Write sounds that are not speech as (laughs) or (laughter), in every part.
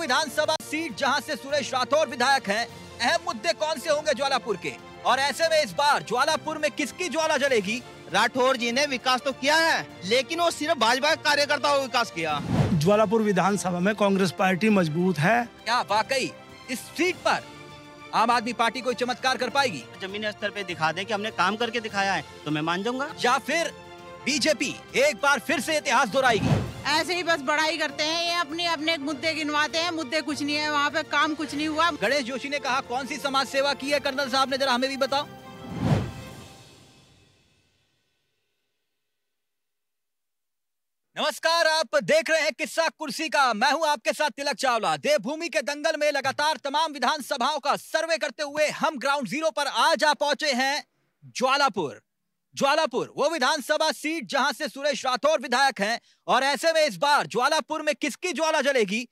विधानसभा seat जहां से सुरेश राठौर विधायक हैं अहम मुद्दे कौन से होंगे ज्वालापुर के और ऐसे में इस बार ज्वालापुर में किसकी ज्वाला जलेगी राठौर जी ने विकास तो किया है लेकिन वो सिर्फ भाजपा कार्यकर्ताओं को विकास किया ज्वालापुर विधानसभा में कांग्रेस पार्टी मजबूत है क्या वाकई इस सीट पर आम आदमी पार्टी कोई चमत्कार कर पाएगी जमीन स्तर पे दिखा दे कि हमने काम करके दिखाया है तो मैं मान जाऊंगा या फिर बीजेपी एक बार फिर से इतिहास दोहराएगी ऐसे ही बस बढ़ाई करते हैं ये अपने अपने मुद्दे गिनवाते हैं मुद्दे कुछ नहीं है वहाँ पे काम कुछ नहीं हुआ गणेश जोशी ने कहा कौन सी समाज सेवा की है कर्नल साहब ने जरा हमें भी बताओ नमस्कार आप देख रहे हैं किस्सा कुर्सी का मैं हूं आपके साथ तिलक चावला देवभूमि के दंगल में लगातार तमाम विधानसभाओं का सर्वे करते हुए हम ग्राउंड जीरो पर आज आ पहुंचे हैं ज्वालापुर ज्वालापुर वो विधानसभा सीट जहां से सुरेश राठौर विधायक हैं और ऐसे में इस बार ज्वालापुर में किसकी ज्वाला जलेगी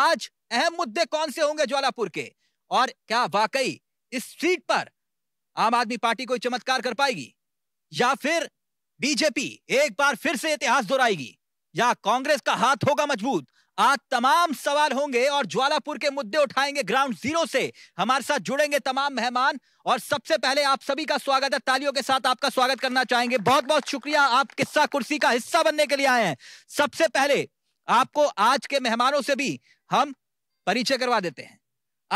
आज अहम मुद्दे कौन से होंगे ज्वालापुर के और क्या वाकई इस सीट पर आम आदमी पार्टी कोई चमत्कार कर पाएगी या फिर बीजेपी एक बार फिर से इतिहास दोहराएगी या कांग्रेस का हाथ होगा मजबूत आज तमाम सवाल होंगे और ज्वालापुर के मुद्दे उठाएंगे ग्राउंड जीरो से हमारे साथ जुड़ेंगे तमाम मेहमान और सबसे पहले आप सभी का स्वागत है तालियों के साथ आपका स्वागत करना चाहेंगे बहुत बहुत शुक्रिया आप किस्सा कुर्सी का हिस्सा बनने के लिए आए हैं सबसे पहले आपको आज के मेहमानों से भी हम परिचय करवा देते हैं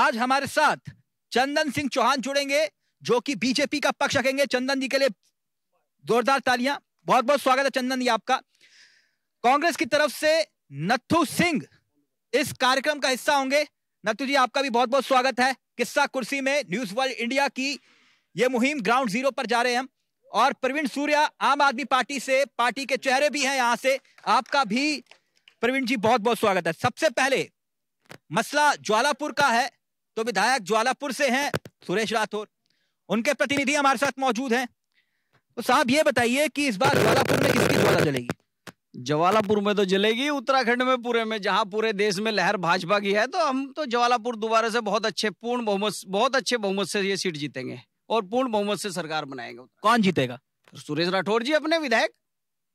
आज हमारे साथ चंदन सिंह चौहान जुड़ेंगे जो कि बीजेपी का पक्ष रखेंगे चंदन जी के लिए जोरदार तालियां बहुत बहुत स्वागत है चंदन जी आपका कांग्रेस की तरफ से नथु सिंह इस कार्यक्रम का हिस्सा होंगे नथु जी आपका भी बहुत बहुत स्वागत है किस्सा कुर्सी में न्यूज वर्ल्ड इंडिया की ये मुहिम ग्राउंड जीरो पर जा रहे हैं हम और प्रवीण सूर्या आम आदमी पार्टी से पार्टी के चेहरे भी हैं यहाँ से आपका भी प्रवीण जी बहुत बहुत स्वागत है सबसे पहले मसला ज्वालापुर का है तो विधायक ज्वालापुर से हैं सुरेश राठौर उनके प्रतिनिधि हमारे साथ मौजूद हैं तो साहब ये बताइए कि इस बार ज्वालापुर में किसकी ज्वाला जलेगी जवालापुर में तो जलेगी उत्तराखंड में पूरे में जहां पूरे देश में लहर भाजपा की है तो हम तो जवालापुर दोबारा से बहुत अच्छे पूर्ण बहुमत बहुत अच्छे बहुमत से ये सीट जीतेंगे और पूर्ण बहुमत से सरकार बनाएंगे कौन जीतेगा सुरेश राठौर जी अपने विधायक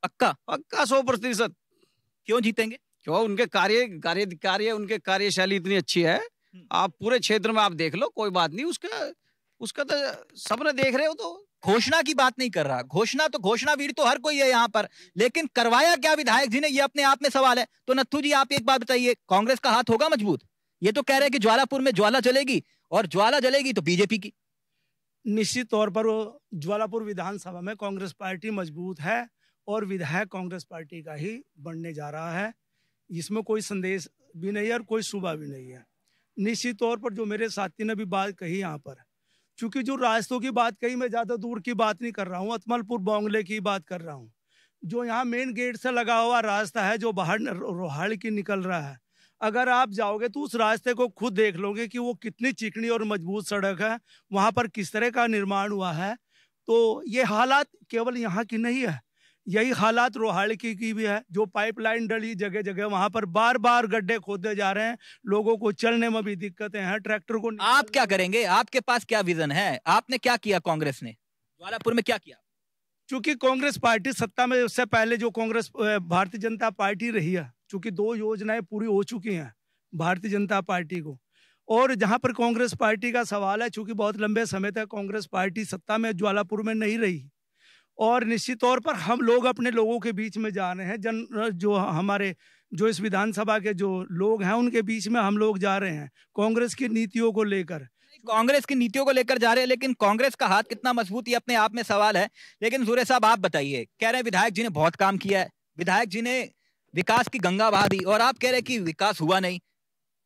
पक्का पक्का सौ प्रतिशत क्यों जीतेंगे क्यों उनके कार्य कार्य कार्य उनके कार्यशैली इतनी अच्छी है हम्म। आप पूरे क्षेत्र में आप देख लो कोई बात नहीं उसका उसका तो सपना देख रहे हो तो घोषणा की बात नहीं कर रहा घोषणा तो घोषणा वीर तो हर कोई है यहाँ पर लेकिन करवाया क्या विधायक जी ने ये अपने आप में सवाल है तो नत्थू जी आप एक बात बताइए कांग्रेस का हाथ होगा मजबूत ये तो कह रहे हैं कि ज्वालापुर में ज्वाला चलेगी और ज्वाला जलेगी तो बीजेपी की निश्चित तौर पर ज्वालापुर विधानसभा में कांग्रेस पार्टी मजबूत है और विधायक कांग्रेस पार्टी का ही बनने जा रहा है इसमें कोई संदेश भी नहीं है और कोई सुबह भी नहीं है निश्चित तौर पर जो मेरे साथी ने भी बात कही यहाँ पर क्योंकि जो रास्तों की बात कही मैं ज़्यादा दूर की बात नहीं कर रहा हूँ अतमलपुर बोंगले की बात कर रहा हूँ जो यहाँ मेन गेट से लगा हुआ रास्ता है जो बाहर रोहाड़ की निकल रहा है अगर आप जाओगे तो उस रास्ते को खुद देख लोगे कि वो कितनी चिकनी और मजबूत सड़क है वहाँ पर किस तरह का निर्माण हुआ है तो ये हालात केवल यहाँ की नहीं है यही हालात रोहाड़की की भी है जो पाइपलाइन डली जगह जगह वहां पर बार बार गड्ढे खोदे जा रहे हैं लोगों को चलने में भी दिक्कतें हैं ट्रैक्टर को आप क्या करेंगे आपके पास क्या विजन है आपने क्या किया कांग्रेस ने ज्वालापुर में क्या किया चूंकि कांग्रेस पार्टी सत्ता में उससे पहले जो कांग्रेस भारतीय जनता पार्टी रही है चूंकि दो योजनाएं पूरी हो चुकी हैं भारतीय जनता पार्टी को और जहां पर कांग्रेस पार्टी का सवाल है चूंकि बहुत लंबे समय तक कांग्रेस पार्टी सत्ता में ज्वालापुर में नहीं रही और निश्चित तौर पर हम लोग अपने लोगों के बीच में जा रहे हैं जन जो हमारे जो इस विधानसभा के जो लोग हैं उनके बीच में हम लोग जा रहे हैं कांग्रेस की नीतियों को लेकर कांग्रेस की नीतियों को लेकर जा रहे हैं लेकिन कांग्रेस का हाथ कितना मजबूत ये अपने आप में सवाल है लेकिन सूर्य साहब आप बताइए कह रहे हैं विधायक जी ने बहुत काम किया है विधायक जी ने विकास की गंगा बहा दी और आप कह रहे हैं कि विकास हुआ नहीं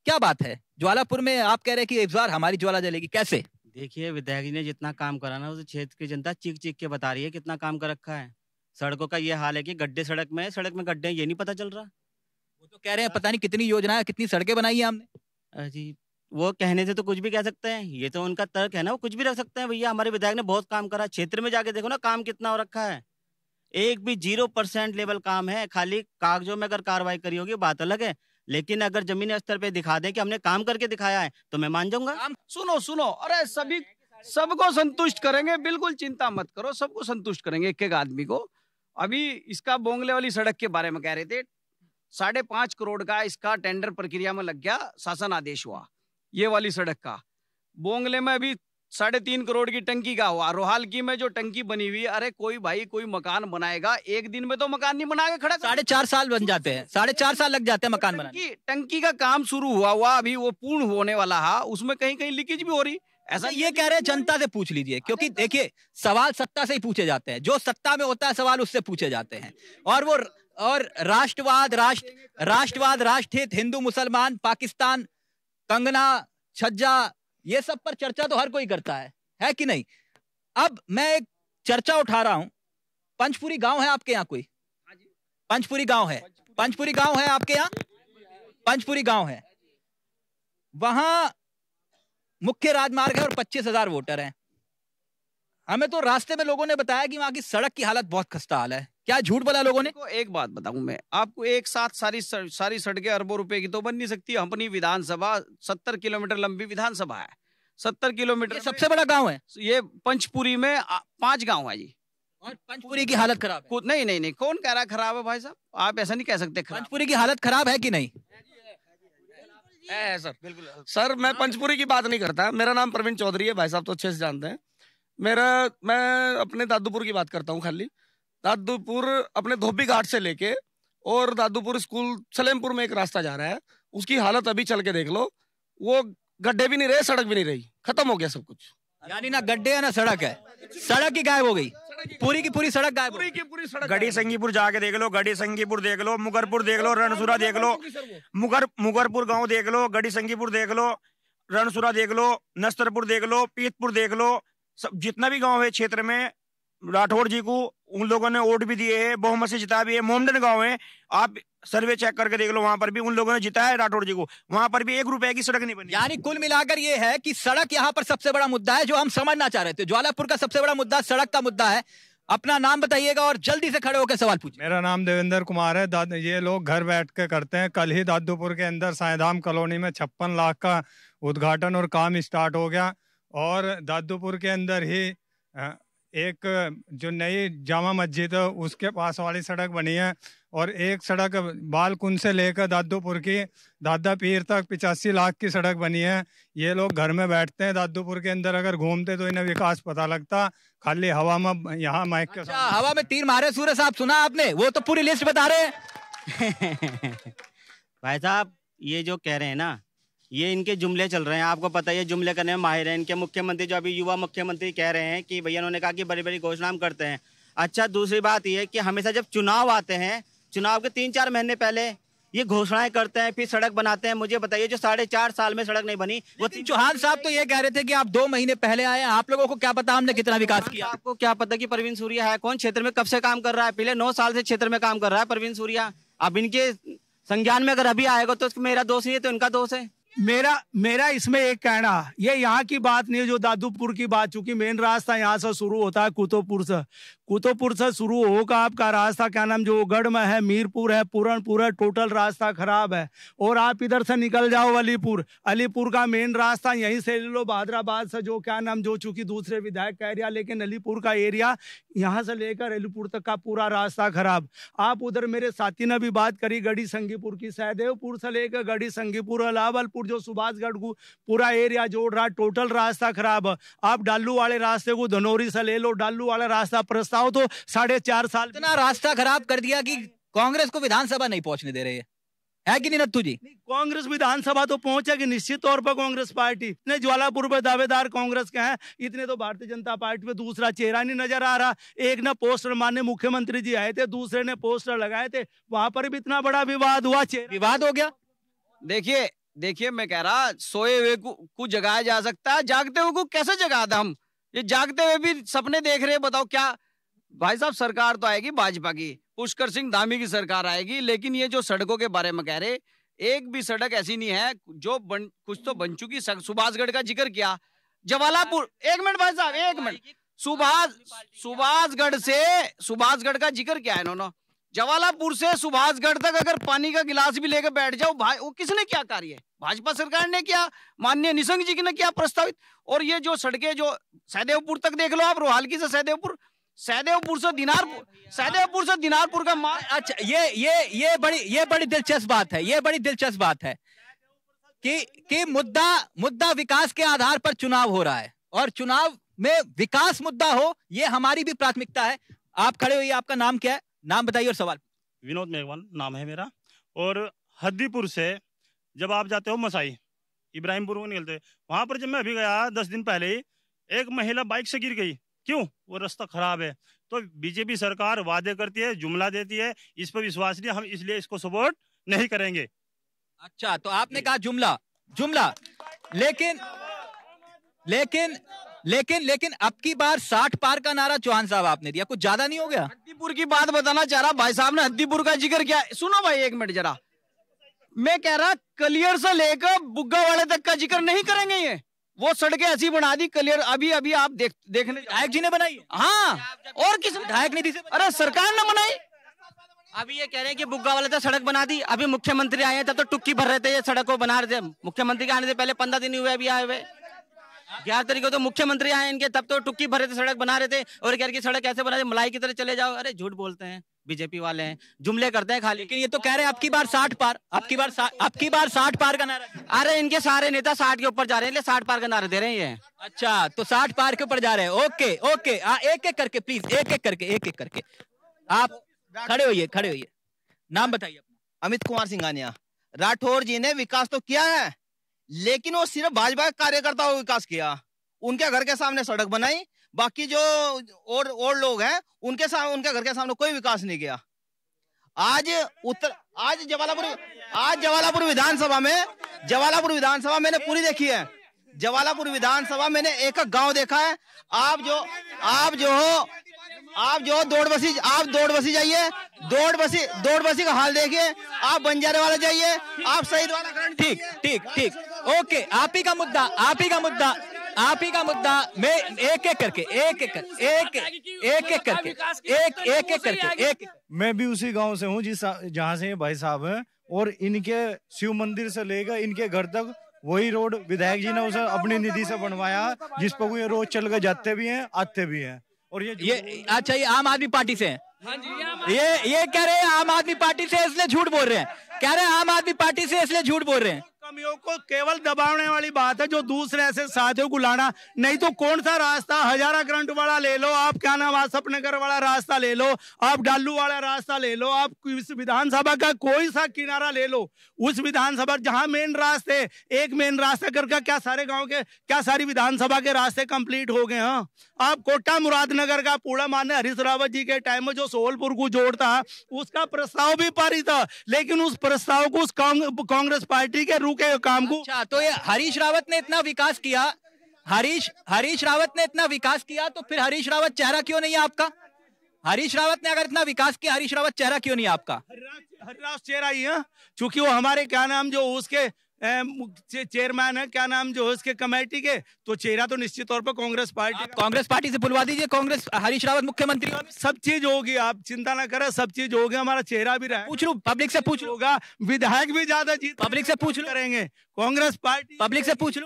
क्या बात है ज्वालापुर में आप कह रहे हैं कि इस बार हमारी ज्वाला जलेगी कैसे देखिए विधायक जी ने जितना काम करा ना उस क्षेत्र की जनता चीख चीख के बता रही है कितना काम कर रखा है सड़कों का ये हाल है कि गड्ढे सड़क में सड़क में गड्ढे हैं ये नहीं पता चल रहा वो तो कह रहे हैं पता नहीं कितनी योजना कितनी सड़कें बनाई है हमने जी वो कहने से तो कुछ भी कह सकते हैं ये तो उनका तर्क है ना वो कुछ भी रख सकते हैं भैया हमारे विधायक ने बहुत काम करा क्षेत्र में जाके देखो ना काम कितना हो रखा है एक भी जीरो परसेंट लेवल काम है खाली कागजों में अगर कार्रवाई करी होगी बात अलग है लेकिन अगर जमीनी स्तर पे दिखा दें कि हमने काम करके दिखाया है तो मैं मान जाऊंगा सुनो सुनो अरे सभी सबको संतुष्ट करेंगे बिल्कुल चिंता मत करो सबको संतुष्ट करेंगे एक एक आदमी को अभी इसका बोंगले वाली सड़क के बारे में कह रहे थे साढ़े पांच करोड़ का इसका टेंडर प्रक्रिया में लग गया शासन आदेश हुआ ये वाली सड़क का बोंगले में अभी साढ़े तीन करोड़ की टंकी का हुआ रोहाल की में जो टंकी बनी हुई अरे कोई भाई कोई मकान बनाएगा एक दिन में तो मकान नहीं बना के खड़ा साढ़े चार साल बन जाते हैं साढ़े चार साल लग जाते हैं मकान बनाने टंकी का काम शुरू हुआ हुआ अभी वो पूर्ण होने वाला है उसमें कहीं कहीं लीकेज भी हो रही ऐसा अच्छा, ये कह रहे हैं जनता से पूछ लीजिए क्योंकि देखिए सवाल सत्ता से ही पूछे जाते हैं जो सत्ता में होता है सवाल उससे पूछे जाते हैं और वो और राष्ट्रवाद राष्ट्र राष्ट्रवाद राष्ट्रहित हिंदू मुसलमान पाकिस्तान कंगना छज्जा ये सब पर चर्चा तो हर कोई करता है है कि नहीं अब मैं एक चर्चा उठा रहा हूं पंचपुरी गांव है आपके यहाँ कोई पंचपुरी गांव है पंचपुरी गांव है आपके यहाँ पंचपुरी गांव है वहां मुख्य राजमार्ग है और पच्चीस हजार वोटर हैं हमें तो रास्ते में लोगों ने बताया कि वहां की सड़क की हालत बहुत खस्ता हाल है क्या झूठ बोला लोगों ने एक बात बताऊं मैं आपको एक साथ सारी सारी सड़कें अरबों रुपए की तो बन नहीं सकती अपनी विधानसभा सत्तर किलोमीटर लंबी विधानसभा है सत्तर किलोमीटर सबसे बड़ा गांव है ये पंचपुरी में पांच गांव है जी और पंचपुरी की हालत खराब है नहीं नहीं नहीं कौन कह रहा खराब है भाई साहब आप ऐसा नहीं कह सकते पंचपुरी की हालत खराब है कि नहीं है सर बिल्कुल सर मैं पंचपुरी की बात नहीं करता मेरा नाम प्रवीण चौधरी है भाई साहब तो अच्छे से जानते हैं मेरा मैं अपने दादूपुर की बात करता हूँ खाली दादूपुर अपने धोबी घाट से लेके और दादूपुर स्कूल सलेमपुर में एक रास्ता जा रहा है उसकी हालत अभी चल के देख लो वो गड्ढे भी नहीं रहे सड़क भी नहीं रही खत्म हो गया सब कुछ यानी ना गड्ढे है ना सड़क है सड़क ही गायब हो गई पूरी की पूरी सड़क गायब पूरी की पूरी सड़क गढ़ी संगीपुर जाके देख लो गढ़ी संगीपुर देख लो मुगरपुर देख लो रणसुरा देख लो मुगर मुगरपुर गांव देख लो गढ़ी संगीपुर देख लो रणसुरा देख लो नस्तरपुर देख लो पीतपुर देख लो सब जितना भी गांव है क्षेत्र में राठौर जी को उन लोगों ने वोट भी दिए है बहुमत से जिता भी है मोमडन गांव है आप सर्वे चेक करके देख लो वहां पर भी उन लोगों ने जिताया है राठौर जी को वहां पर भी एक रुपए की सड़क नहीं बनी यानी कुल मिलाकर ये है कि सड़क यहाँ पर सबसे बड़ा मुद्दा है जो हम समझना चाह रहे थे ज्वालापुर का सबसे बड़ा मुद्दा सड़क का मुद्दा है अपना नाम बताइएगा और जल्दी से खड़े होकर सवाल पूछिए मेरा नाम देवेंद्र कुमार है ये लोग घर बैठ के करते हैं कल ही दादूपुर के अंदर सायधाम कॉलोनी में छप्पन लाख का उद्घाटन और काम स्टार्ट हो गया और दादूपुर के अंदर ही एक जो नई जामा मस्जिद है उसके पास वाली सड़क बनी है और एक सड़क बालकुन से लेकर दादूपुर की दादा पीर तक पिचासी लाख की सड़क बनी है ये लोग घर में बैठते हैं दादूपुर के अंदर अगर घूमते तो इन्हें विकास पता लगता खाली हवा में यहाँ माइक के अच्छा, हवा में तीर मारे सूर्य साहब सुना आपने वो तो पूरी लिस्ट बता रहे (laughs) भाई साहब ये जो कह रहे हैं ना ये इनके जुमले चल रहे हैं आपको पता है जुमले करने में माहिर हैं इनके मुख्यमंत्री जो अभी युवा मुख्यमंत्री कह रहे हैं कि भैया उन्होंने कहा कि बड़ी बड़ी घोषणा करते हैं अच्छा दूसरी बात ये कि हमेशा जब चुनाव आते हैं चुनाव के तीन चार महीने पहले ये घोषणाएं करते हैं फिर सड़क बनाते हैं मुझे बताइए जो साढ़े चार साल में सड़क नहीं बनी वो चौहान साहब तो ये कह रहे थे कि आप दो महीने पहले आए आप लोगों को क्या पता हमने कितना विकास किया आपको क्या पता कि प्रवीण सूर्या है कौन क्षेत्र में कब से काम कर रहा है पिछले नौ साल से क्षेत्र में काम कर रहा है प्रवीण सूर्या अब इनके संज्ञान में अगर अभी आएगा तो मेरा दोष नहीं है तो इनका दोष है मेरा मेरा इसमें एक कहना ये यहाँ की बात नहीं है जो दादूपुर की बात चूंकि मेन रास्ता यहाँ से शुरू होता है कुतुबपुर से कुतुबपुर से शुरू होगा आपका रास्ता क्या नाम जो गढ़ में है मीरपुर है पूरनपुर है टोटल रास्ता खराब है और आप इधर से निकल जाओ अलीपुर अलीपुर का मेन रास्ता यहीं से ले लो भादराबाद से जो क्या नाम जो चूंकि दूसरे विधायक का एरिया लेकिन अलीपुर का एरिया यहाँ से लेकर अलीपुर तक का पूरा रास्ता खराब आप उधर मेरे साथी ने भी बात करी गढ़ी संगीपुर की सहदेवपुर से लेकर गढ़ी संगीपुर अलावलपुर गोरखपुर जो सुभाषगढ़ को पूरा एरिया जोड़ रहा टोटल रास्ता खराब आप डालू वाले रास्ते को धनौरी से ले लो डालू वाला रास्ता प्रस्ताव तो साढ़े चार साल इतना रास्ता खराब कर दिया कि कांग्रेस को विधानसभा नहीं पहुंचने दे रही है है कि नहीं नत्थू जी कांग्रेस विधानसभा तो पहुंचेगी निश्चित तौर पर कांग्रेस पार्टी ने ज्वालापुर में दावेदार कांग्रेस के हैं इतने तो भारतीय जनता पार्टी में दूसरा चेहरा नहीं नजर आ रहा एक ने पोस्टर माने मुख्यमंत्री जी आए थे दूसरे ने पोस्टर लगाए थे वहां पर भी इतना बड़ा विवाद हुआ विवाद हो गया देखिए देखिए मैं कह रहा सोए हुए को, को जगाया जा सकता है जागते हुए को कैसे जगा दे हम ये जागते हुए भी सपने देख रहे हैं बताओ क्या भाई साहब सरकार तो आएगी भाजपा की पुष्कर सिंह धामी की सरकार आएगी लेकिन ये जो सड़कों के बारे में कह रहे एक भी सड़क ऐसी नहीं है जो बन कुछ तो बन चुकी सुभाषगढ़ का जिक्र किया जवालापुर एक मिनट भाई साहब एक मिनट सुभाष सुभाषगढ़ से सुभाषगढ़ का जिक्र किया है इन्होंने जवालापुर से सुभाषगढ़ तक अगर पानी का गिलास भी लेकर बैठ जाओ भाई वो किसने क्या कार्य है भाजपा सरकार ने क्या माननीय निशंक जी ने क्या प्रस्तावित और ये जो सड़कें जो सहदेवपुर तक देख लो आप रोहालकी से सहदेवपुर सहदेवपुर से दिनारपुर सहदेवपुर से दिनारपुर का मार अच्छा ये ये ये बड़ी ये बड़ी दिलचस्प बात है ये बड़ी दिलचस्प बात है कि कि मुद्दा मुद्दा विकास के आधार पर चुनाव हो रहा है और चुनाव में विकास मुद्दा हो ये हमारी भी प्राथमिकता है आप खड़े हुई आपका नाम क्या है नाम बताइए और सवाल विनोद मेघवाल नाम है मेरा और हद्दीपुर से जब आप जाते हो मसाई इब्राहिमपुर को निकलते वहाँ पर जब मैं अभी गया दस दिन पहले ही एक महिला बाइक से गिर गई क्यों वो रास्ता खराब है तो बीजेपी सरकार वादे करती है जुमला देती है इस पर विश्वास नहीं हम इसलिए इसको सपोर्ट नहीं करेंगे अच्छा तो आपने कहा जुमला जुमला लेकिन लेकिन लेकिन लेकिन अब की बार साठ पार का नारा चौहान साहब आपने दिया कुछ ज्यादा नहीं हो गया हद्दीपुर की बात बताना चाह रहा भाई साहब ने हद्दीपुर का जिक्र किया सुनो भाई एक मिनट जरा मैं कह रहा कलियर से लेकर बुग्गा वाले तक का जिक्र नहीं करेंगे ये वो सड़कें ऐसी बना दी कलियर अभी अभी आप देख देखने विधायक जी ने बनाई हाँ और किस विधायक निधि से अरे सरकार ने बनाई अभी ये कह रहे हैं कि बुग्गा वाले तो सड़क बना दी अभी मुख्यमंत्री आए हैं तब तो टुक्की भर रहे थे ये सड़क को बना रहे थे मुख्यमंत्री के आने से पहले पंद्रह दिन हुए अभी आए हुए ग्यारह तारीख को तो मुख्यमंत्री आए इनके तब तो टुक्की भरे थे सड़क बना रहे थे और कह की सड़क ऐसे बना रहे मलाई की तरह चले जाओ अरे झूठ बोलते हैं बीजेपी वाले हैं जुमले करते हैं खाली लेकिन ये तो कह रहे हैं आपकी बार साठ पार आपकी बार आपकी बार साठ पार का नारा अरे इनके सारे नेता साठ के ऊपर जा रहे हैं साठ पार का नारा दे रहे हैं अच्छा तो साठ पार के ऊपर जा रहे हैं ओके ओके आ, एक एक करके प्लीज एक एक करके एक एक करके आप खड़े होइए खड़े होइए नाम बताइए अमित कुमार सिंघानिया राठौर जी ने विकास तो किया है लेकिन वो सिर्फ भाजपा कार्यकर्ताओं का विकास किया उनके घर के सामने सड़क बनाई बाकी जो और और लोग हैं उनके सामने उनके घर के सामने कोई विकास नहीं किया आज उत्तर आज जवालापुर आज जवालापुर विधानसभा में जवालापुर विधानसभा मैंने पूरी देखी है जवालापुर विधानसभा मैंने एक गांव देखा है आप जो आप जो हो आप जो दौड़ बसी आप दौड़ बसी जाइए दौड़ बसी दौड़ बसी का हाल देखिए आप बंजारे वाला जाइए आप शहीद वाला ठीक ठीक ठीक ओके आप ही का मुद्दा आप ही का मुद्दा आप ही का मुद्दा मैं एक एक करके एक एक एक एक एक करके एक एक एक करके एक मैं भी उसी गांव से हूँ जिस जहाँ से भाई साहब हैं और इनके शिव मंदिर से लेकर इनके घर तक वही रोड विधायक जी ने उसे अपनी निधि से बनवाया जिस पर ये रोज चल कर जाते भी हैं आते भी हैं और ये ये अच्छा ये आम आदमी पार्टी से है हाँ जी ये ये कह रहे हैं आम आदमी पार्टी से इसलिए झूठ बोल रहे हैं कह रहे हैं आम आदमी पार्टी से इसलिए झूठ बोल रहे हैं कमियों को केवल दबाने वाली बात है जो दूसरे ऐसे साथियों को लाना नहीं तो कौन सा रास्ता हजारा ग्रंट वाला ले लो आप क्या नाम आसफ नगर वाला रास्ता ले लो आप डालू वाला रास्ता ले लो आप इस विधानसभा का कोई सा किनारा ले लो उस विधानसभा जहां मेन रास्ते एक मेन रास्ता करके क्या सारे गाँव के क्या सारी विधानसभा के रास्ते कम्प्लीट हो गए हाँ आप कोटा मुरादनगर का पूरा मान्य हरीश रावत जी के टाइम में जो सोलपुर को जोड़ता उसका प्रस्ताव भी पारित था लेकिन उस प्रस्ताव को उस कांग्रेस पार्टी के रूप के काम को अच्छा तो ये हरीश रावत ने इतना विकास किया हरीश हरीश रावत ने इतना विकास किया तो फिर हरीश रावत चेहरा क्यों नहीं है आपका हरीश रावत ने अगर इतना विकास किया हरीश रावत चेहरा क्यों नहीं आपका हरीश चेहरा ही है क्योंकि वो हमारे क्या नाम जो उसके चेयरमैन है क्या नाम जो है उसके कमेटी के तो चेहरा तो निश्चित तौर पर कांग्रेस पार्टी कांग्रेस पार्टी से बुलवा दीजिए कांग्रेस हरीश रावत मुख्यमंत्री सब चीज होगी आप चिंता ना करें सब चीज होगी हमारा चेहरा भी रहा पूछ लू पब्लिक से पूछ लूगा विधायक भी ज्यादा जीत पब्लिक से पूछ करेंगे कांग्रेस पार्टी पब्लिक से पूछ लू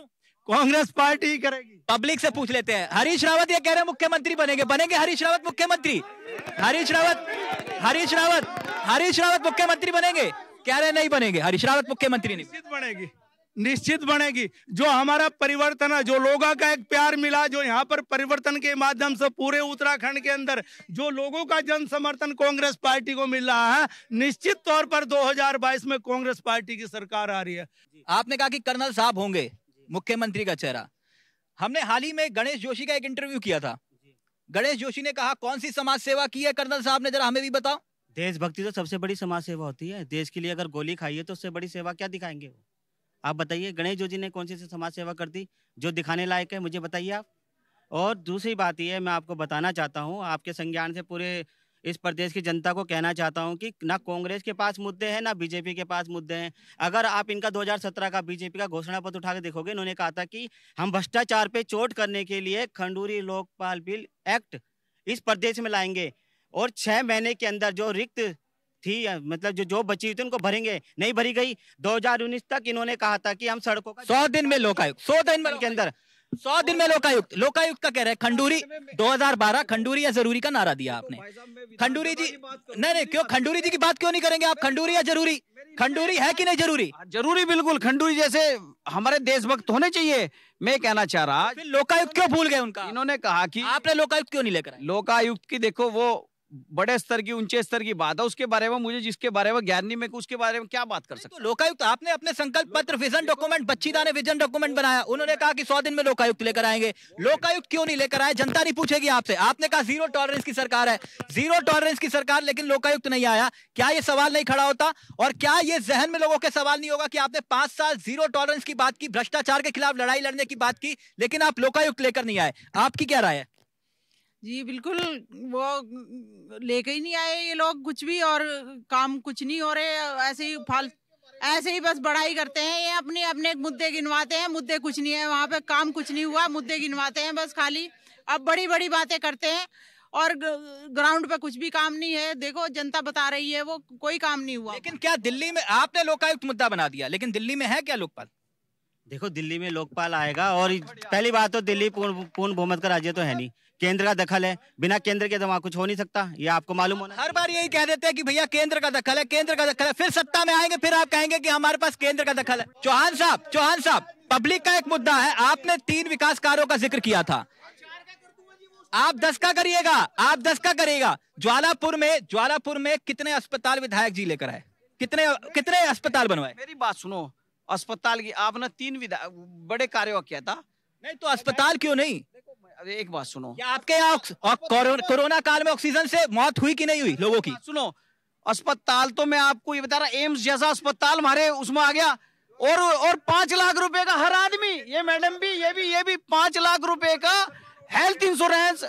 कांग्रेस पार्टी करेगी पब्लिक से पूछ लेते हैं हरीश रावत ये कह रहे हैं मुख्यमंत्री बनेंगे बनेंगे हरीश रावत मुख्यमंत्री हरीश रावत हरीश रावत हरीश रावत मुख्यमंत्री बनेंगे कह रहे नहीं बनेंगे हरीश रावत मुख्यमंत्री निश्चित बनेगी निश्चित बनेगी जो हमारा परिवर्तन है जो लोगों का एक प्यार मिला जो यहाँ पर परिवर्तन के माध्यम से पूरे उत्तराखंड के अंदर जो लोगों का जन समर्थन कांग्रेस पार्टी को मिल रहा है निश्चित तौर पर 2022 में कांग्रेस पार्टी की सरकार आ रही है आपने कहा कि कर्नल साहब होंगे मुख्यमंत्री का चेहरा हमने हाल ही में गणेश जोशी का एक इंटरव्यू किया था गणेश जोशी ने कहा कौन सी समाज सेवा की है कर्नल साहब ने जरा हमें भी बताओ देशभक्ति तो सबसे बड़ी समाज सेवा होती है देश के लिए अगर गोली खाई है तो उससे बड़ी सेवा क्या दिखाएंगे वो आप बताइए गणेश जो जी ने कौन सी से समाज सेवा कर दी जो दिखाने लायक है मुझे बताइए आप और दूसरी बात यह मैं आपको बताना चाहता हूँ आपके संज्ञान से पूरे इस प्रदेश की जनता को कहना चाहता हूँ कि ना कांग्रेस के पास मुद्दे हैं ना बीजेपी के पास मुद्दे हैं अगर आप इनका 2017 का बीजेपी का घोषणा पत्र उठा के देखोगे इन्होंने कहा था कि हम भ्रष्टाचार पे चोट करने के लिए खंडूरी लोकपाल बिल एक्ट इस प्रदेश में लाएंगे और छः महीने के अंदर जो रिक्त थी मतलब जो जो बची हुई थी उनको भरेंगे नहीं भरी गई 2019 तक इन्होंने कहा था कि हम सड़कों का सौ दिन में लोकायुक्त सौ दिन में के अंदर सौ दिन में लोकायुक्त लोकायुक्त का कह रहे हैं खंडूरी 2012 खंडूरी या जरूरी का नारा दिया आपने खंडूरी जी नहीं नहीं क्यों खंडूरी जी की बात क्यों नहीं करेंगे आप खंडूरी या जरूरी खंडूरी है कि नहीं जरूरी जरूरी बिल्कुल खंडूरी जैसे हमारे देशभक्त होने चाहिए मैं कहना चाह रहा लोकायुक्त क्यों भूल गए उनका इन्होंने कहा कि आपने लोकायुक्त क्यों नहीं लेकर लोकायुक्त की देखो वो बड़े स्तर की ऊंचे स्तर की बात है उसके बारे में मुझे जिसके बारे में ज्ञान नहीं मैं उसके बारे में क्या बात कर सकता तो लोकायुक्त आपने अपने संकल्प पत्र विजन डॉक्यूमेंट बच्चीदा ने विजन डॉक्यूमेंट बनाया उन्होंने कहा कि सौ दिन में लोकायुक्त लेकर आएंगे लोकायुक्त क्यों नहीं लेकर आए जनता नहीं पूछेगी आपसे आपने कहा जीरो टॉलरेंस की सरकार है जीरो टॉलरेंस की सरकार लेकिन लोकायुक्त नहीं आया क्या ये सवाल नहीं खड़ा होता और क्या ये जहन में लोगों के सवाल नहीं होगा कि आपने पांच साल जीरो टॉलरेंस की बात की भ्रष्टाचार के खिलाफ लड़ाई लड़ने की बात की लेकिन आप लोकायुक्त लेकर नहीं आए आपकी क्या राय है जी बिल्कुल वो लेके ही नहीं आए ये लोग कुछ भी और काम कुछ नहीं हो रहे ऐसे ही फाल ऐसे ही बस बढ़ाई करते हैं ये अपने अपने मुद्दे गिनवाते हैं मुद्दे कुछ नहीं है वहाँ पे काम कुछ नहीं हुआ मुद्दे गिनवाते हैं बस खाली अब बड़ी बड़ी बातें करते हैं और ग्राउंड पे कुछ भी काम नहीं है देखो जनता बता रही है वो कोई काम नहीं हुआ लेकिन क्या दिल्ली में आपने लोकायुक्त मुद्दा बना दिया लेकिन दिल्ली में है क्या लोकपाल देखो दिल्ली में लोकपाल आएगा और पहली बात तो दिल्ली पूर्ण पूर्ण बहुमत का राज्य तो है नहीं केंद्र का दखल है बिना केंद्र के तो वहाँ कुछ हो नहीं सकता ये आपको मालूम होना हर बार यही कह देते हैं कि भैया केंद्र का दखल है केंद्र का दखल है फिर सत्ता में आएंगे फिर आप कहेंगे कि हमारे पास केंद्र का दखल है चौहान साहब चौहान साहब पब्लिक का एक मुद्दा है आपने तीन विकास कार्यो का जिक्र किया था आप दस का करिएगा आप दस का करिएगा ज्वालापुर में ज्वालापुर में कितने अस्पताल विधायक जी लेकर आए कितने कितने अस्पताल बनवाए मेरी बात सुनो अस्पताल की आपने तीन विधा बड़े कार्यों किया था नहीं तो अस्पताल क्यों नहीं अरे एक बात सुनो आपके यहाँ कोरोना काल में ऑक्सीजन से मौत हुई कि नहीं हुई लोगों की सुनो अस्पताल तो मैं आपको ये बता रहा एम्स जैसा अस्पताल हमारे उसमें आ गया और और पांच लाख रुपए का हर आदमी ये मैडम भी ये भी ये भी पांच लाख रुपए का हेल्थ इंश्योरेंस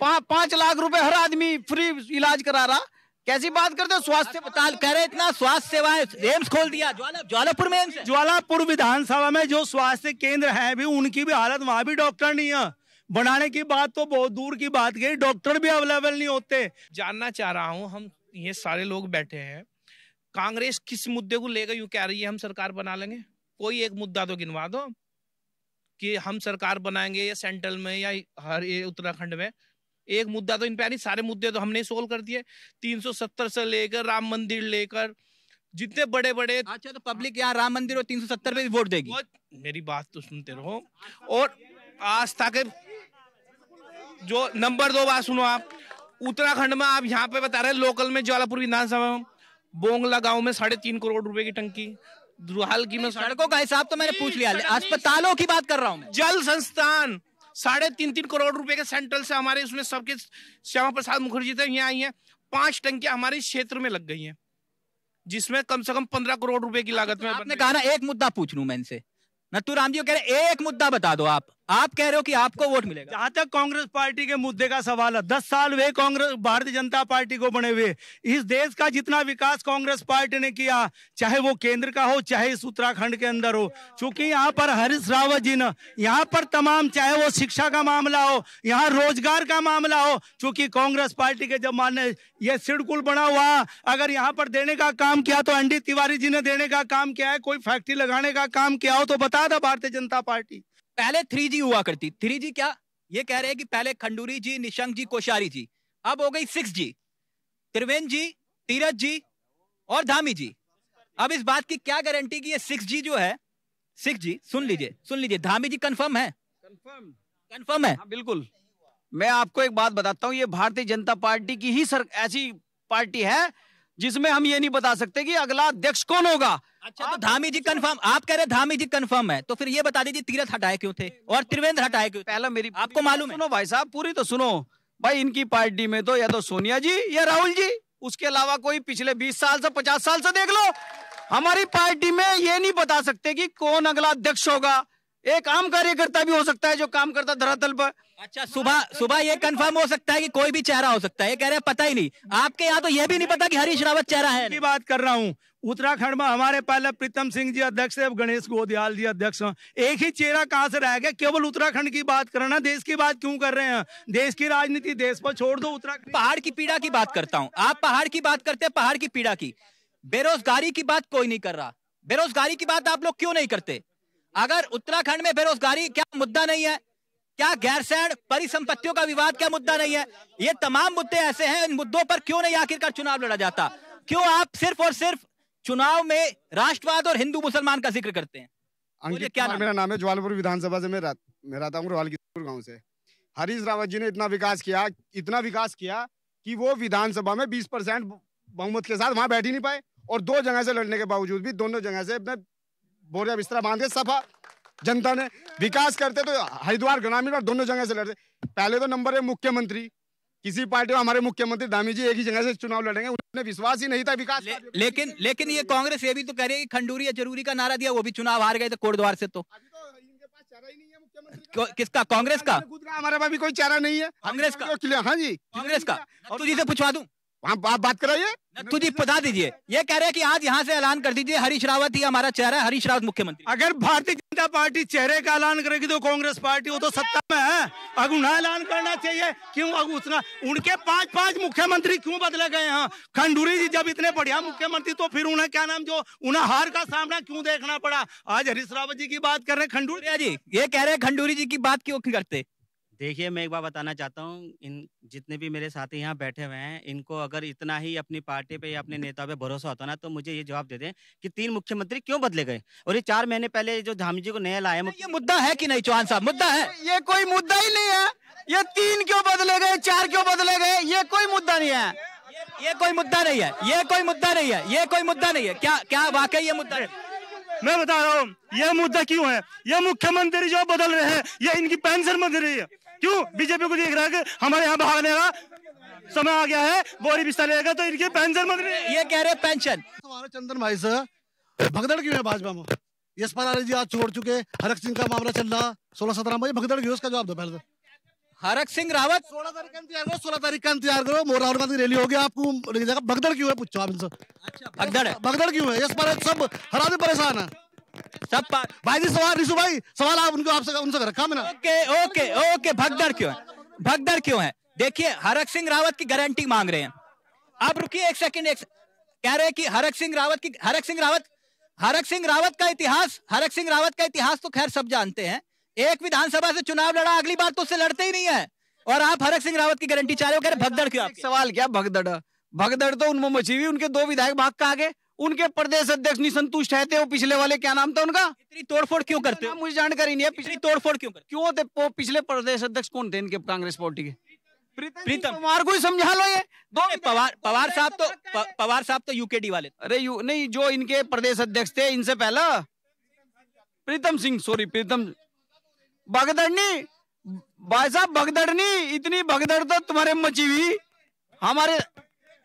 पा, पांच लाख रुपए हर आदमी फ्री इलाज करा रहा कैसी बात करते हो स्वास्थ्य हाँ, अस्पताल हाँ। कह रहे इतना स्वास्थ्य सेवाएं एम्स खोल दिया ज्वाला ज्वालापुर में ज्वालापुर विधानसभा में जो स्वास्थ्य केंद्र है भी उनकी भी हालत वहाँ भी डॉक्टर नहीं है बनाने की बात तो बहुत दूर की बात गई डॉक्टर भी अवेलेबल नहीं होते जानना चाह रहा हूँ हम ये सारे लोग बैठे हैं कांग्रेस किस मुद्दे को लेकर यूं कह रही है हम सरकार बना लेंगे कोई एक मुद्दा तो गिनवा दो कि हम सरकार बनाएंगे या सेंट्रल में या हर उत्तराखंड में एक मुद्दा तो इन पे नहीं सारे मुद्दे तो हमने सोल्व कर दिए 370 से लेकर राम मंदिर लेकर जितने बड़े बड़े अच्छा तो पब्लिक यहाँ राम मंदिर और 370 पे भी वोट देगी मेरी बात तो सुनते रहो और आस्था के जो नंबर दो बात सुनो आप उत्तराखंड में आप यहाँ पे बता रहे हैं लोकल में ज्वालापुर विधानसभा में बोंगला गांव में साढ़े तीन करोड़ रुपए की टंकी दुहाल की में सड़कों का हिसाब तो मैंने पूछ लिया अस्पतालों की बात कर रहा हूँ जल संस्थान साढ़े तीन तीन करोड़ रुपए के सेंट्रल से हमारे उसमें सबके श्यामा प्रसाद मुखर्जी थे यहाँ आई हैं पांच टंकियां हमारे क्षेत्र में लग गई हैं जिसमें कम से कम पंद्रह करोड़ रुपए की लागत में आपने कहा ना एक मुद्दा पूछ लू मैं इनसे राम जी कह रहे एक मुद्दा बता दो आप आप कह रहे हो कि आपको वोट मिलेगा जहां तक कांग्रेस पार्टी के मुद्दे का सवाल है दस साल वे कांग्रेस भारतीय जनता पार्टी को बने हुए इस देश का जितना विकास कांग्रेस पार्टी ने किया चाहे वो केंद्र का हो चाहे इस उत्तराखंड के अंदर हो चूंकि यहाँ पर हरीश रावत जी ने यहाँ पर तमाम चाहे वो शिक्षा का मामला हो यहाँ रोजगार का मामला हो चूंकि कांग्रेस पार्टी के जब मानने ये सिड़कुल बना हुआ अगर यहाँ पर देने का काम किया तो अंडी तिवारी जी ने देने का काम किया है कोई फैक्ट्री लगाने का काम किया हो तो बता दो भारतीय जनता पार्टी पहले थ्री जी हुआ करती थ्री जी क्या ये कह रहे हैं कि पहले खंडूरी जी निशंक जी कोशारी जी अब हो गई सिक्स जी त्रिवेंद्र जी तीरथ जी और धामी जी अब इस बात की क्या गारंटी कि ये सिक्स जी जो है सिक्स जी सुन लीजिए सुन लीजिए धामी जी कंफर्म है कंफर्म कंफर्म है हाँ, बिल्कुल मैं आपको एक बात बताता हूँ ये भारतीय जनता पार्टी की ही सर ऐसी पार्टी है जिसमें हम ये नहीं बता सकते कि अगला अध्यक्ष कौन होगा अच्छा तो धामी जी कंफर्म आप कह रहे धामी जी कंफर्म है तो फिर ये बता दीजिए तीरथ हटाए क्यों थे और त्रिवेंद्र हटाए क्यों पहला मेरी आपको मालूम है सुनो भाई साहब पूरी तो सुनो भाई इनकी पार्टी में तो या तो सोनिया जी या राहुल जी उसके अलावा कोई पिछले बीस साल से पचास साल से देख लो हमारी पार्टी में ये नहीं बता सकते कि कौन अगला अध्यक्ष होगा एक आम कार्यकर्ता भी हो सकता है जो काम करता धरातल पर अच्छा सुबह सुबह ये कंफर्म हो सकता है कि कोई भी चेहरा हो सकता है ये कह रहे हैं पता ही नहीं आपके यहाँ तो ये भी नहीं पता कि हरीश रावत चेहरा है की बात कर रहा हूँ उत्तराखंड में हमारे पहले प्रीतम सिंह जी अध्यक्ष थे गणेश गोदियाल जी अध्यक्ष एक ही चेहरा कहाँ से रह गया केवल उत्तराखंड की बात करना देश की बात क्यों कर रहे हैं देश की राजनीति देश पर छोड़ दो उत्तराखंड पहाड़ की पीड़ा की बात करता हूँ आप पहाड़ की बात करते हैं पहाड़ की पीड़ा की बेरोजगारी की बात कोई नहीं कर रहा बेरोजगारी की बात आप लोग क्यों नहीं करते अगर उत्तराखंड में बेरोजगारी क्या मुद्दा नहीं है क्या गैरसैण परिसंपत्तियों का विवाद क्या मुद्दा नहीं है ये तमाम मुद्दे ऐसे हैं इन मुद्दों पर क्यों नहीं आखिरकार चुनाव लड़ा जाता क्यों आप सिर्फ और सिर्फ चुनाव में राष्ट्रवाद और हिंदू मुसलमान का जिक्र करते हैं अंकित क्या नाम? मेरा नाम है ज्वालपुर विधानसभा से मैं रहता हूँ रोहलगीपुर गाँव से हरीश रावत जी ने इतना विकास किया इतना विकास किया कि वो विधानसभा में बीस परसेंट बहुमत के साथ वहां बैठ ही नहीं पाए और दो जगह से लड़ने के बावजूद भी दोनों जगह से अपने बोरिया बिस्तरा बांधे सफा हाँ। जनता ने विकास करते तो हरिद्वार ग्रामीण और दोनों जगह से लड़ते पहले तो नंबर है मुख्यमंत्री किसी पार्टी में हमारे मुख्यमंत्री दामी जी एक ही जगह से चुनाव लड़ेंगे उन्हें विश्वास ही नहीं था विकास ले, लेकिन लेकिन ये कांग्रेस ये भी तो कह रही है कि खंडूरी जरूरी का नारा दिया वो भी चुनाव हार गए थे कोटद्वार से तो, तो किसका कांग्रेस का हमारे पास भी कोई चेहरा नहीं है कांग्रेस का हाँ जी कांग्रेस का तुझे पूछवा दू आप, आप बात कराइए खुद ही बता दीजिए ये कह रहे हैं कि आज यहाँ से ऐलान कर दीजिए हरीश रावत ही हमारा चेहरा हरीश रावत मुख्यमंत्री अगर भारतीय जनता पार्टी चेहरे का ऐलान करेगी तो कांग्रेस पार्टी वो तो सत्ता में है अगुना ऐलान करना चाहिए क्यों अगुना उनके पांच पांच मुख्यमंत्री क्यों बदले गए हैं खंडूरी जी जब इतने बढ़िया मुख्यमंत्री तो फिर उन्हें क्या नाम जो उन्हें हार का सामना क्यों देखना पड़ा आज हरीश रावत जी की बात कर रहे हैं खंडूरिया जी ये कह रहे हैं खंडूरी जी की बात क्यों करते देखिए मैं एक बार बताना चाहता हूँ इन जितने भी मेरे साथी यहाँ बैठे हुए हैं इनको अगर इतना ही अपनी पार्टी पे या अपने नेता पे भरोसा होता ना तो मुझे ये जवाब दे दें कि तीन मुख्यमंत्री क्यों बदले गए और ये चार महीने पहले जो धामी जी को नया लाए ये मुद्दा है कि नहीं चौहान साहब मुद्दा है ये कोई मुद्दा ही नहीं है ये तीन क्यों बदले गए चार क्यों बदले गए ये कोई मुद्दा नहीं है ये कोई मुद्दा नहीं है ये कोई मुद्दा नहीं है ये कोई मुद्दा नहीं है क्या क्या वाकई ये मुद्दा है मैं बता रहा हूँ ये मुद्दा क्यों है ये मुख्यमंत्री जो बदल रहे हैं ये इनकी पेंशन बदल रही है क्यों बीजेपी को देख रहा है हमारे यहाँ भागने का समय आ गया है बोरी बिस्तर लेगा तो इनके पेंशन मंत्री ये कह रहे पेंशन चंदन भाई से भगदड़ क्यों है भाजपा में यश पराली जी आज छोड़ चुके हरक सिंह का मामला चल रहा सोलह सत्रह में भगदड़ क्यों उसका जवाब दो पहले तो। हरक सिंह रावत सोलह तारीख का इंतजार करो सोलह तारीख का इंतजार करो मोर राहुल गांधी रैली होगी आपको भगदड़ क्यों है पूछो आप इनसे अच्छा भगदड़ भगदड़ क्यों है यश पर सब हर आदमी परेशान है सब भाई जी सवाल रिशु भाई सवाल आप उनको आपसे उनसे रखा मैंने ओके ओके ओके भगदर क्यों है भगदर क्यों है देखिए हरक सिंह रावत की गारंटी मांग रहे हैं आप रुकिए एक सेकंड एक कह रहे हैं कि हरक सिंह रावत की हरक सिंह रावत हरक सिंह रावत का इतिहास हरक सिंह रावत का इतिहास तो खैर सब जानते हैं एक विधानसभा से चुनाव लड़ा अगली बार तो उससे लड़ते ही नहीं है और आप हरक सिंह रावत की गारंटी चाह रहे हो कह रहे भगदड़ क्यों सवाल क्या भगदड़ भगदड़ तो उनमें मची हुई उनके दो विधायक भाग का आगे उनके प्रदेश अध्यक्ष नहीं संतुष्ट है थे वो पिछले वाले क्या नाम था उनका इतनी तोड़फोड़ क्यों करते हो मुझे जानकारी नहीं है पिछली तोड़फोड़ क्यों क्यों थे वो पिछले प्रदेश अध्यक्ष कौन थे इनके कांग्रेस पार्टी के प्रीतम पवार को समझा लो ये दो पवार तो- पवार साहब तो पवार साहब तो यूकेडी वाले अरे यू नहीं जो इनके प्रदेश अध्यक्ष थे इनसे पहला प्रीतम सिंह सॉरी प्रीतम भगदड़नी भाई साहब भगदड़नी इतनी भगदड़ तो तुम्हारे मची हुई हमारे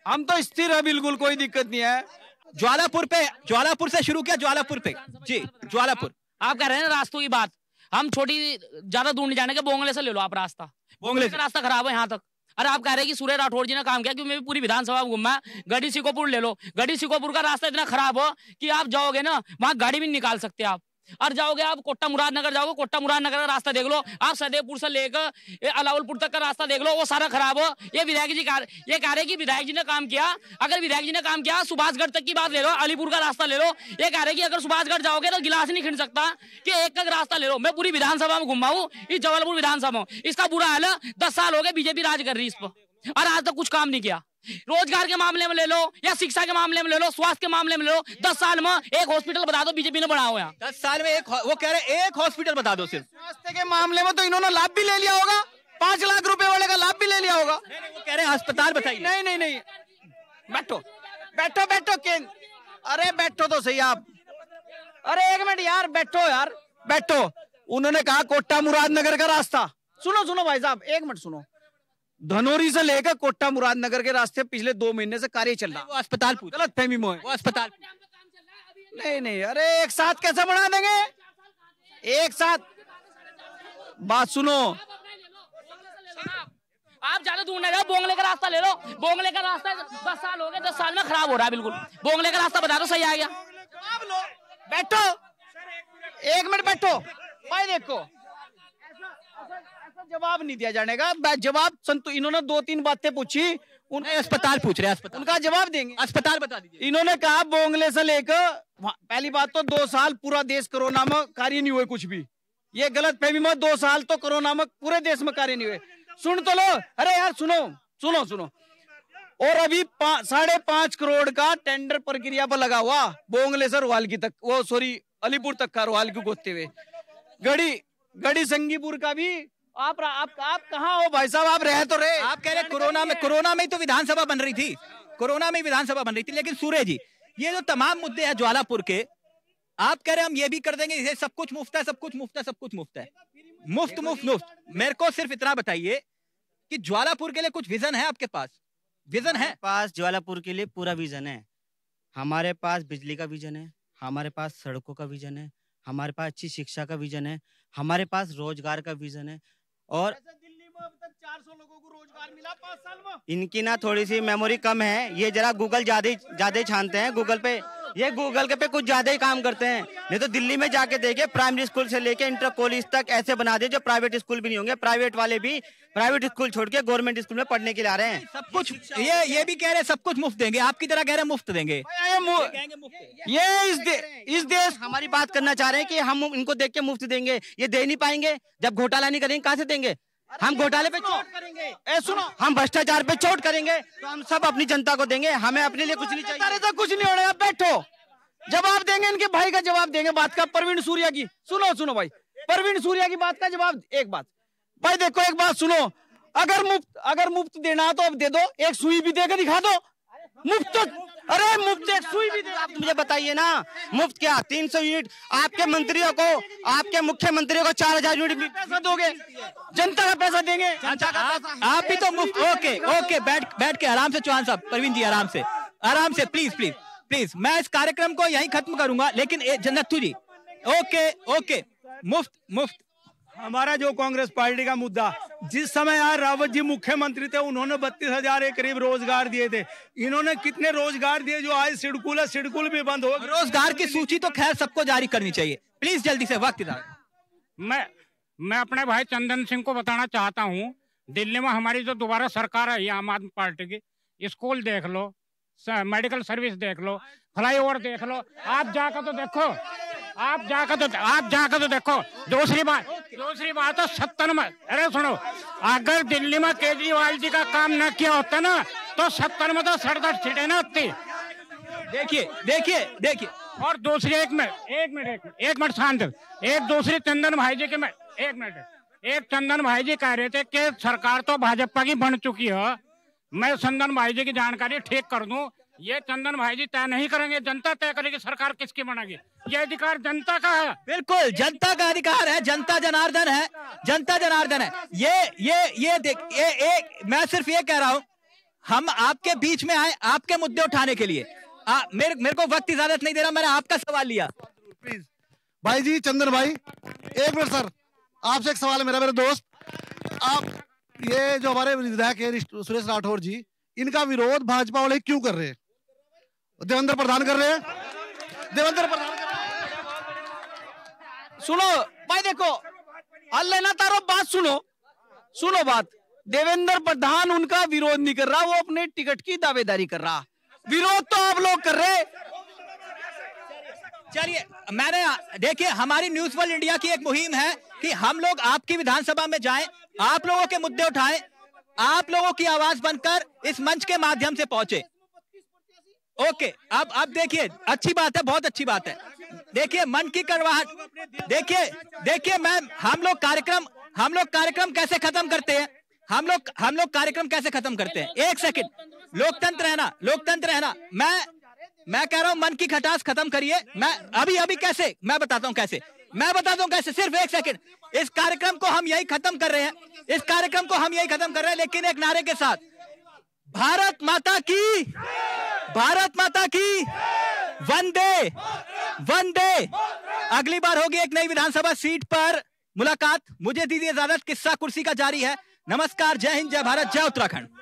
हम तो स्थिर है बिल्कुल कोई दिक्कत नहीं है ज्वालापुर पे ज्वालापुर से शुरू किया ज्वालापुर पे जी ज्वालापुर आप कह रहे हैं रास्तों की बात हम छोटी ज्यादा दूर नहीं जाने के बोंगले से ले लो आप रास्ता बोंगले से रास्ता खराब है यहाँ तक अरे आप कह रहे हैं कि सूर्य राठौड़ जी ने काम किया क्योंकि मैं भी पूरी विधानसभा में घूमा गढ़ी सिकोपुर ले लो गढ़ी सिकोपुर का रास्ता इतना खराब हो कि आप जाओगे ना वहाँ गाड़ी भी निकाल सकते आप और जाओगे आप कोटा मुराद नगर जाओगे कोटा मुराद नगर का रास्ता देख लो आप सदेवपुर से लेकर अलाउलपुर तक का रास्ता देख लो वो सारा खराब हो ये विधायक जी ये कह रहे कि विधायक जी ने काम किया अगर विधायक जी ने काम किया सुभाषगढ़ तक की बात ले लो अलीपुर का रास्ता ले लो ये कह रहे कि अगर सुभाषगढ़ जाओगे तो गिलास नहीं खिंड सकता कि एक का रास्ता ले लो मैं पूरी विधानसभा में हूँ इस जबलपुर विधानसभा इसका बुरा हाल दस साल हो गए बीजेपी राज कर रही इस पर और आज तक कुछ काम नहीं किया रोजगार के मामले में ले लो या शिक्षा के मामले में ले लो स्वास्थ्य के मामले में ले लो दस साल में एक हॉस्पिटल बता दो बीजेपी ने बढ़ा हुआ दस साल में एक वो कह रहे एक हॉस्पिटल बता दो सिर्फ स्वास्थ्य के मामले में तो इन्होंने लाभ भी ले लिया होगा पांच लाख रुपए वाले का लाभ भी ले लिया होगा वो कह रहे अस्पताल बताइए नहीं नहीं नहीं बैठो बैठो बैठो केंद्र अरे बैठो तो सही आप अरे एक मिनट यार बैठो यार बैठो उन्होंने कहा कोटा मुरादनगर का रास्ता सुनो सुनो भाई साहब एक मिनट सुनो धनौरी से लेकर कोटा मुरादनगर के रास्ते पिछले दो महीने से कार्य चल रहा है अस्पताल गलत फहमी मोह अस्पताल नहीं नहीं अरे एक साथ कैसे बढ़ा देंगे एक साथ बात सुनो आप ज्यादा दूर जाओ बोंगले का रास्ता ले लो बोंगले का रास्ता दस साल हो गए दस साल में खराब हो रहा है बिल्कुल बोंगले का रास्ता बता दो सही आ गया बैठो एक मिनट बैठो भाई देखो जवाब नहीं दिया जाने का जवाब इन्होंने दो तीन बातें पूछी उनका अस्पताल पूछ रहे अस्पताल उनका जवाब देंगे अस्पताल बता दीजिए इन्होंने कहा बोंगले से लेकर पहली बात तो दो साल पूरा देश कोरोना में कार्य नहीं हुए कुछ भी ये गलत फहमी मत दो साल तो कोरोना में पूरे देश में कार्य नहीं हुए सुन तो लो अरे यार सुनो सुनो सुनो और अभी पा, साढ़े पांच करोड़ का टेंडर प्रक्रिया पर लगा हुआ बोंगले से रोहालगी तक वो सॉरी अलीपुर तक का रोहालगी गोते हुए गढ़ी गढ़ी संगीपुर का भी आप आप आप कहाँ हो भाई साहब आप रह तो रहे आप कह रहे कोरोना में कोरोना में ही तो विधानसभा बन रही थी कोरोना में विधानसभा बन रही थी लेकिन सूर्य जी ये जो तमाम मुद्दे हैं ज्वालापुर के आप कह रहे हम ये भी कर देंगे इसे सब कुछ मुफ्त है सब कुछ मुफ्त है सब कुछ मुफ्त है मुफ्त मुफ्त मुफ्त मेरे को सिर्फ इतना बताइए कि ज्वालापुर के लिए कुछ विजन है आपके पास विजन है पास ज्वालापुर के लिए पूरा विजन है हमारे पास बिजली का विजन है हमारे पास सड़कों का विजन है हमारे पास अच्छी शिक्षा का विजन है हमारे पास रोजगार का विजन है और लोगों को रोजगार मिला इनकी ना थोड़ी सी मेमोरी कम है ये जरा गूगल ज्यादा ज्यादा छानते हैं गूगल पे ये गूगल के पे कुछ ज्यादा ही काम करते हैं नहीं तो दिल्ली में जाके देखे प्राइमरी स्कूल से लेके इंटर कॉलेज तक ऐसे बना दे जो प्राइवेट स्कूल भी नहीं होंगे प्राइवेट वाले भी प्राइवेट स्कूल छोड़ के गवर्नमेंट स्कूल में पढ़ने के लिए आ रहे हैं सब कुछ ये ये भी कह रहे हैं सब कुछ मुफ्त देंगे आपकी तरह कह रहे हैं मुफ्त देंगे ये इस इस देश हमारी बात करना चाह रहे हैं कि हम इनको देख के मुफ्त देंगे ये दे नहीं पाएंगे जब घोटाला नहीं करेंगे कहाँ से देंगे हम घोटाले पे चोट करेंगे ए सुनो हम भ्रष्टाचार पे चोट करेंगे तो हम सब अपनी जनता को देंगे हमें अपने लिए कुछ नहीं चाहिए तो कुछ नहीं हो रहा बैठो जवाब देंगे इनके भाई का जवाब देंगे बात का प्रवीण सूर्या की सुनो सुनो भाई प्रवीण सूर्या की बात का जवाब एक बात भाई देखो एक बात सुनो अगर मुफ्त अगर मुफ्त देना तो अब दे दो एक सुई भी देकर दिखा दो मुफ्त तो अरे मुफ्त सुई भी दे आप मुझे बताइए ना मुफ्त क्या तीन सौ यूनिट आपके मंत्रियों को आपके मुख्यमंत्रियों को चार हजार यूनिट पैसा दोगे जनता का पैसा देंगे आप भी तो मुफ्त ओके ओके बैठ बैठ के आराम से चौहान साहब प्रवीण जी आराम से आराम से प्लीज प्लीज प्लीज मैं इस कार्यक्रम को यहीं खत्म करूंगा लेकिन जन्नत जी ओके ओके मुफ्त मुफ्त हमारा जो कांग्रेस पार्टी का मुद्दा जिस समय यार रावत जी मुख्यमंत्री थे उन्होंने बत्तीस हजार के करीब रोजगार दिए थे इन्होंने कितने रोजगार दिए जो आज सिडकुल है सिडकुल भी बंद हो रोजगार की सूची तो खैर सबको जारी करनी चाहिए प्लीज जल्दी से वक्त मैं मैं अपने भाई चंदन सिंह को बताना चाहता हूँ दिल्ली में हमारी जो दोबारा सरकार आई आम आदमी पार्टी की स्कूल देख लो मेडिकल सर्विस देख लो फ्लाई ओवर देख लो आप जाकर तो देखो आप जाकर तो आप जाकर तो देखो दूसरी बात दूसरी बात तो सत्तर में अरे सुनो अगर दिल्ली में केजरीवाल जी का काम न किया होता ना तो सत्तर में तो सड़सठ सीटें ना होती देखिए देखिए देखिए और दूसरी एक मिनट एक मिनट एक मिनट शांत एक दूसरी चंदन भाई जी के मैं एक मिनट एक चंदन भाई जी कह रहे थे कि सरकार तो भाजपा की बन चुकी है मैं चंदन भाई जी की जानकारी ठीक कर दूं ये चंदन भाई जी तय नहीं करेंगे जनता तय करेगी सरकार किसकी बनेगी ये अधिकार जनता का है बिल्कुल जनता का अधिकार है जनता जनार्दन है जनता जनार्दन है ये ये ये देख ये एक मैं सिर्फ ये कह रहा हूँ हम आपके बीच में आए आपके मुद्दे उठाने के लिए आ, मेरे मेरे को वक्त इजाजत नहीं दे रहा मैंने आपका सवाल लिया प्लीज भाई जी चंदन भाई एक मिनट सर आपसे एक सवाल है मेरा मेरे दोस्त आप ये जो हमारे विधायक है सुरेश राठौर जी इनका विरोध भाजपा वाले क्यों कर रहे हैं देवेंद्र प्रधान कर रहे हैं देवेंद्र प्रधान कर रहे सुनो भाई देखो हल ना तारो बात सुनो सुनो बात देवेंद्र प्रधान उनका विरोध नहीं कर रहा वो अपने टिकट की दावेदारी कर रहा विरोध तो आप लोग कर रहे चलिए मैंने देखिए हमारी न्यूज वर्ल्ड इंडिया की एक मुहिम है कि हम लोग आपकी विधानसभा में जाएं आप लोगों के मुद्दे उठाएं आप लोगों की आवाज बनकर इस मंच के माध्यम से पहुंचे ओके अब अब देखिए अच्छी बात है बहुत अच्छी बात है देखिए मन की करवाहट देखिए देखिए मैम हम लोग कार्यक्रम हम लोग कार्यक्रम कैसे खत्म करते हैं हम लोग हम लोग कार्यक्रम कैसे खत्म करते हैं एक सेकंड लोकतंत्र है ना लोकतंत्र है ना मैं मैं कह रहा हूं मन की खटास खत्म करिए मैं अभी अभी कैसे मैं बताता हूं कैसे मैं बताता हूं कैसे सिर्फ एक सेकंड इस कार्यक्रम को हम यही खत्म कर रहे हैं इस कार्यक्रम को हम यही खत्म कर रहे हैं लेकिन एक नारे के साथ भारत माता की भारत माता की वंदे वंदे अगली बार होगी एक नई विधानसभा सीट पर मुलाकात मुझे दीदी इजाजत किस्सा कुर्सी का जारी है नमस्कार जय हिंद जय भारत जय उत्तराखंड